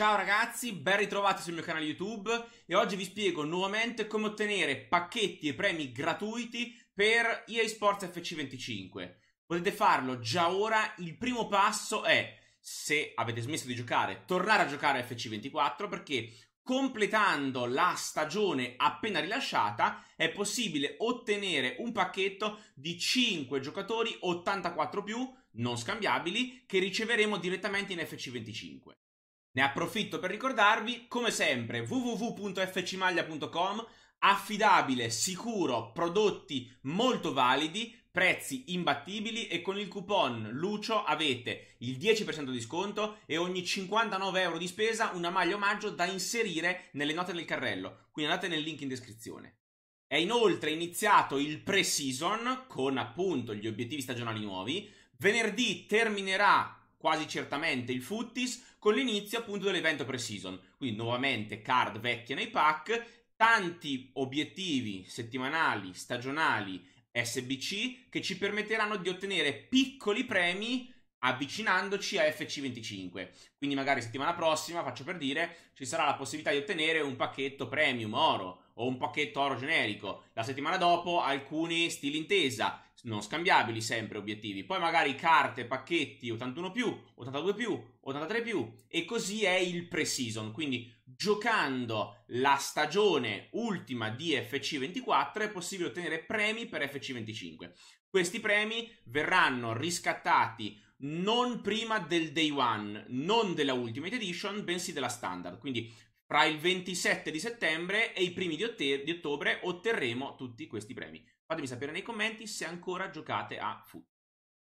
Ciao ragazzi, ben ritrovati sul mio canale YouTube e oggi vi spiego nuovamente come ottenere pacchetti e premi gratuiti per EA Sports FC25. Potete farlo già ora, il primo passo è, se avete smesso di giocare, tornare a giocare a FC24 perché completando la stagione appena rilasciata è possibile ottenere un pacchetto di 5 giocatori 84 più non scambiabili che riceveremo direttamente in FC25. Ne approfitto per ricordarvi, come sempre, www.fcmaglia.com, affidabile, sicuro, prodotti molto validi, prezzi imbattibili e con il coupon Lucio avete il 10% di sconto e ogni 59 euro di spesa una maglia omaggio da inserire nelle note del carrello, quindi andate nel link in descrizione. È inoltre iniziato il pre-season con appunto gli obiettivi stagionali nuovi, venerdì terminerà quasi certamente il Futtis, con l'inizio appunto dell'evento pre-season. Quindi nuovamente card vecchie nei pack, tanti obiettivi settimanali, stagionali, SBC, che ci permetteranno di ottenere piccoli premi avvicinandoci a FC25. Quindi magari settimana prossima, faccio per dire, ci sarà la possibilità di ottenere un pacchetto premium oro o un pacchetto oro generico. La settimana dopo alcuni stili intesa non scambiabili sempre obiettivi, poi magari carte, pacchetti 81 più, 82 più, 83 più e così è il pre-season, quindi giocando la stagione ultima di FC24 è possibile ottenere premi per FC25. Questi premi verranno riscattati non prima del day one, non della Ultimate Edition, bensì della standard. Quindi fra il 27 di settembre e i primi di, otte- di ottobre otterremo tutti questi premi. Fatemi sapere nei commenti se ancora giocate a football.